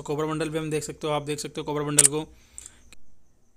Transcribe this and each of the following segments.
सो कोबर बंडल भी हम देख सकते हो आप देख सकते हो कोबर बंडल को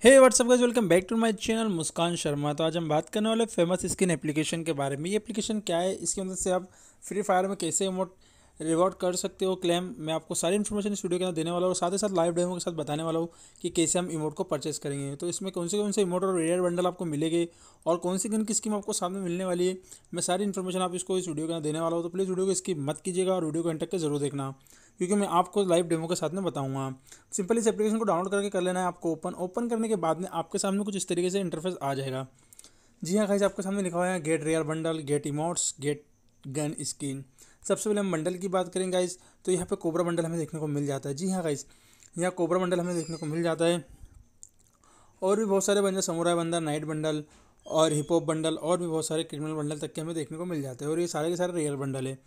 hey what's up guys welcome back to my channel Muskan Sharma तो आज हम बात करने वाले फेमस स्किन एप्लीकेशन के बारे में ये एप्लीकेशन क्या है इसके मदद से आप फ्री फायर में कैसे इमोट रिवॉर्ड कर सकते हो क्लेम मैं आपको सारी इन्फॉर्मेशन इस वीडियो के अंदर देने वाला हूँ और साथ ही साथ लाइव डेमो के साथ बताने वाला हूँ कि कैसे हम इमोट को परचेस करेंगे तो इसमें कौन से कौन से इमोट और रेयर बंडल आपको मिलेंगे और कौन सी किन की स्कीम आपको सामने मिलने वाली है मैं सारी इन्फॉर्मेशन आप इसको इस वीडियो के अंदर देने वाला हूँ तो प्लीज़ वीडियो को स्किप मत कीजिएगा और वीडियो को इंटर के जरूर देखना क्योंकि मैं आपको लाइव डेमो के साथ में बताऊंगा सिंपल इस एप्लीकेशन को डाउनलोड करके कर लेना है आपको ओपन ओपन करने के बाद में आपके सामने कुछ इस तरीके से इंटरफेस आ जाएगा जी हाँ खाई आपके सामने लिखा हुआ है get rare bundle get emotes get gun skin सबसे पहले हम मंडल की बात करें गाइस तो यहाँ पे कोबरा मंडल हमें देखने को मिल जाता है जी हाँ गाइस यहाँ कोबरा मंडल हमें देखने को मिल जाता है और भी बहुत सारे बंदर समुराय बंडल नाइट बंडल और हिप हॉप बंडल और भी बहुत सारे क्रिमिनल बंडल तक के हमें देखने को मिल जाते हैं और ये सारे के सारे रियल बंडल है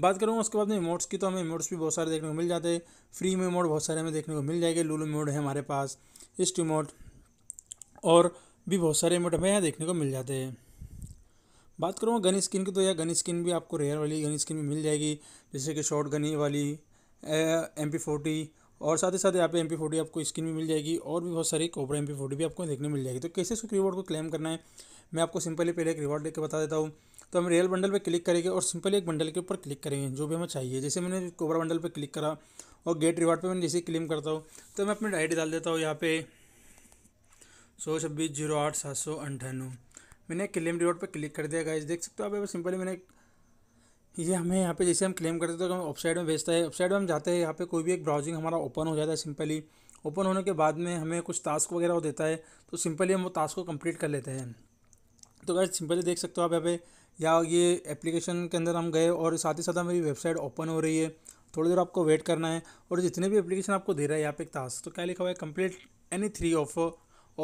बात करूँगा उसके बाद में इमोट्स की तो हमें इमोट्स भी बहुत सारे देखने को मिल जाते हैं फ्री में इमोट बहुत सारे हमें देखने को मिल जाएंगे लूलू इमोट है हमारे पास इस्ट इमोट और भी बहुत सारे इमोट हमें यहाँ देखने को मिल जाते हैं बात करूँगा गन स्किन की तो यह गन स्किन भी आपको रेयर वाली गन स्किन भी मिल जाएगी जैसे कि शॉर्ट गनी वाली एम पी फोर्टी और साथ ही साथ यहाँ पे एम पी फोर्टी आपको स्किन भी मिल जाएगी और भी बहुत सारी कोबरा एम पी फोर्टी भी आपको देखने मिल जाएगी तो कैसे इसको रिवॉर्ड को क्लेम करना है मैं आपको सिंपली पहले एक रिवॉर्ड लेकर बता देता हूँ तो हम रियल बंडल पे क्लिक करेंगे और सिंपली एक बंडल के ऊपर क्लिक करेंगे जो भी हमें चाहिए जैसे मैंने कोबरा बंडल पे क्लिक करा और गेट रिवॉर्ड पे मैंने जैसे क्लेम करता हूँ तो मैं अपनी डायरी डाल देता हूँ यहाँ पे सौ छब्बीस जीरो आठ सात सौ अंठानवे मैंने क्लेम रिवॉर्ड पर क्लिक कर दिया गाइज देख सकते हो आप यहाँ सिंपली मैंने ये हमें यहाँ पे जैसे हम क्लेम करते तो हम वेबसाइट में भेजता है वेबसाइट में हम जाते हैं यहाँ पे कोई भी एक ब्राउजिंग हमारा ओपन हो जाता है सिंपली ओपन होने के बाद में हमें कुछ टास्क वगैरह वो देता है तो सिंपली हम वो टास्क को कंप्लीट कर लेते हैं तो गाइज सिंपली देख सकते हो आप यहाँ पे या ये एप्लीकेशन के अंदर हम गए और साथ ही साथ हमारी वेबसाइट ओपन हो रही है थोड़ी देर आपको वेट करना है और जितने भी एप्लीकेशन आपको दे रहा है यहाँ पे एक टास्क तो क्या लिखा हुआ है complete any three offer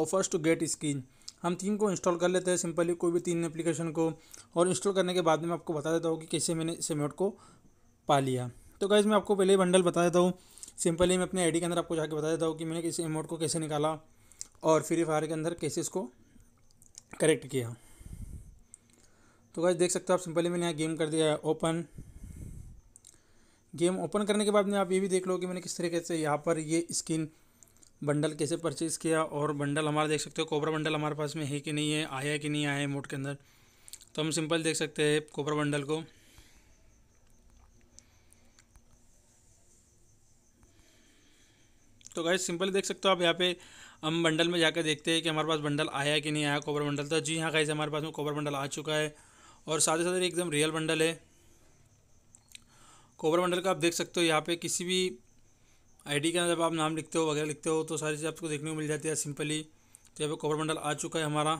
offers to get skin हम तीन को इंस्टॉल कर लेते हैं सिंपली कोई भी तीन एप्लीकेशन को और इंस्टॉल करने के बाद में आपको बता देता हूँ कि कैसे मैंने सेमोट को पा लिया तो गाइज़ मैं आपको पहले ही बंडल बता देता हूँ सिंपली मैं अपने आईडी के अंदर आपको जाके बता देता हूँ कि मैंने इस इमोट को कैसे निकाला और फ्री फायर के अंदर कैसे इसको करेक्ट किया तो गाइज देख सकते हो आप सिंपली मैंने यहाँ गेम कर दिया है ओपन गेम ओपन करने के बाद में आप ये भी देख लो कि मैंने किस तरीके से यहाँ पर ये स्किन बंडल कैसे परचेज़ किया और बंडल हमारा देख सकते हो कोबरा बंडल हमारे पास में है कि नहीं है आया कि नहीं आया है मोड के अंदर तो हम सिंपल देख सकते हैं कोबरा बंडल को तो गाइज सिंपल देख सकते हो आप यहाँ पे हम बंडल में जाकर देखते हैं कि हमारे पास बंडल आया कि नहीं आया कोबर बंडल तो जी हाँ गाइज हमारे पास में कोबर बंडल आ चुका है और साथ ही साथ एकदम रियल बंडल है कोबर बंडल का आप देख सकते हो यहाँ पे किसी भी आईडी अंदर जब आप नाम लिखते हो वगैरह लिखते हो तो सारी चीज़ आपको देखने को मिल जाती है सिंपली तो यहाँ पर कवर बंडल आ चुका है हमारा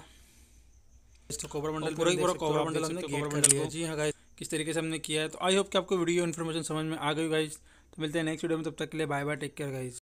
तो कवर बंडल पूरा पूरा कवर बंडल हमने कवर बंडल जी हाँ गाइज किस तरीके से हमने किया है तो आई होप कि आपको वीडियो इन्फॉर्मेशन समझ में आ गई गाइज तो मिलते हैं नेक्स्ट वीडियो में तब तक के लिए bye bye take care guys